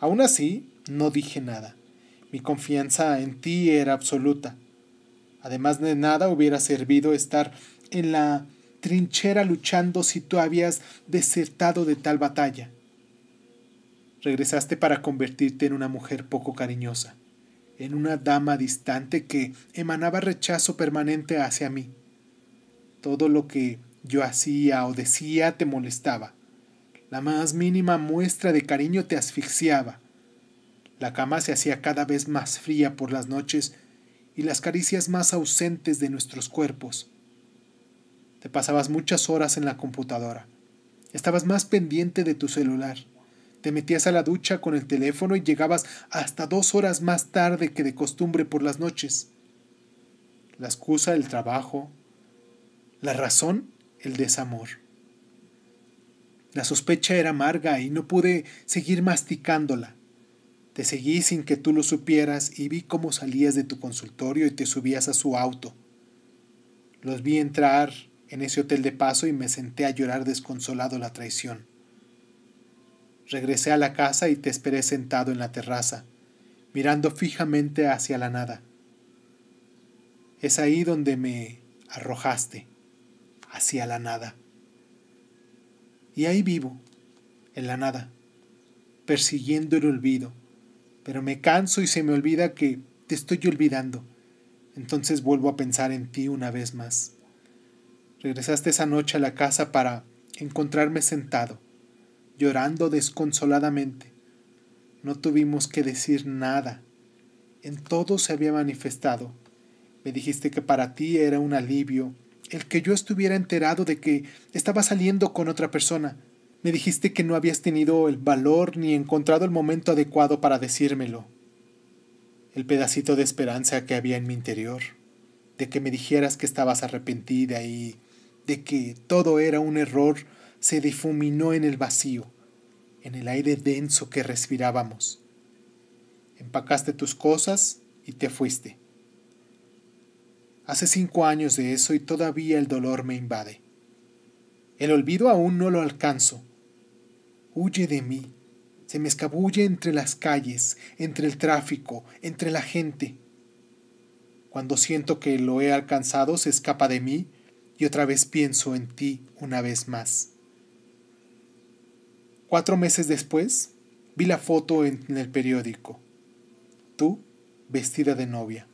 Aún así, no dije nada. Mi confianza en ti era absoluta. Además de nada hubiera servido estar en la trinchera luchando si tú habías desertado de tal batalla. Regresaste para convertirte en una mujer poco cariñosa, en una dama distante que emanaba rechazo permanente hacia mí. Todo lo que yo hacía o decía te molestaba. La más mínima muestra de cariño te asfixiaba. La cama se hacía cada vez más fría por las noches y las caricias más ausentes de nuestros cuerpos. Te pasabas muchas horas en la computadora. Estabas más pendiente de tu celular. Te metías a la ducha con el teléfono y llegabas hasta dos horas más tarde que de costumbre por las noches. La excusa, el trabajo. La razón, el desamor. La sospecha era amarga y no pude seguir masticándola. Te seguí sin que tú lo supieras y vi cómo salías de tu consultorio y te subías a su auto. Los vi entrar en ese hotel de paso y me senté a llorar desconsolado la traición. Regresé a la casa y te esperé sentado en la terraza, mirando fijamente hacia la nada. Es ahí donde me arrojaste, hacia la nada. Y ahí vivo, en la nada, persiguiendo el olvido. Pero me canso y se me olvida que te estoy olvidando. Entonces vuelvo a pensar en ti una vez más. Regresaste esa noche a la casa para encontrarme sentado, llorando desconsoladamente. No tuvimos que decir nada. En todo se había manifestado. Me dijiste que para ti era un alivio el que yo estuviera enterado de que estaba saliendo con otra persona. Me dijiste que no habías tenido el valor ni encontrado el momento adecuado para decírmelo. El pedacito de esperanza que había en mi interior, de que me dijeras que estabas arrepentida y de que todo era un error, se difuminó en el vacío, en el aire denso que respirábamos. Empacaste tus cosas y te fuiste. Hace cinco años de eso y todavía el dolor me invade. El olvido aún no lo alcanzo. Huye de mí. Se me escabulle entre las calles, entre el tráfico, entre la gente. Cuando siento que lo he alcanzado, se escapa de mí y otra vez pienso en ti una vez más. Cuatro meses después, vi la foto en el periódico. Tú, vestida de novia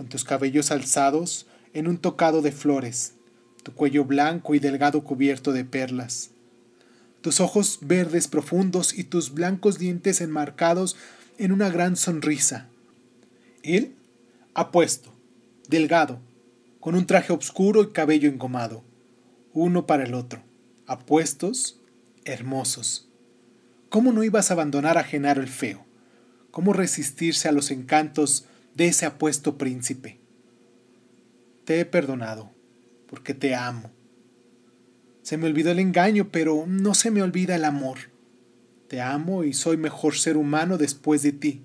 con tus cabellos alzados en un tocado de flores, tu cuello blanco y delgado cubierto de perlas, tus ojos verdes profundos y tus blancos dientes enmarcados en una gran sonrisa. Él, apuesto, delgado, con un traje oscuro y cabello engomado, uno para el otro, apuestos, hermosos. ¿Cómo no ibas a abandonar a Genaro el Feo? ¿Cómo resistirse a los encantos de ese apuesto príncipe. Te he perdonado, porque te amo. Se me olvidó el engaño, pero no se me olvida el amor. Te amo y soy mejor ser humano después de ti,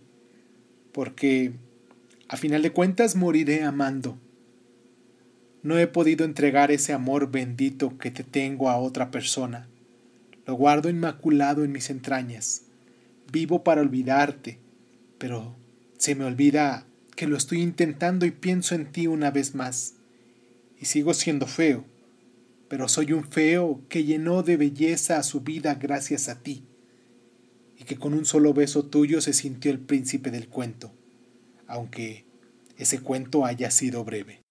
porque a final de cuentas moriré amando. No he podido entregar ese amor bendito que te tengo a otra persona. Lo guardo inmaculado en mis entrañas. Vivo para olvidarte, pero se me olvida que lo estoy intentando y pienso en ti una vez más. Y sigo siendo feo, pero soy un feo que llenó de belleza a su vida gracias a ti, y que con un solo beso tuyo se sintió el príncipe del cuento, aunque ese cuento haya sido breve.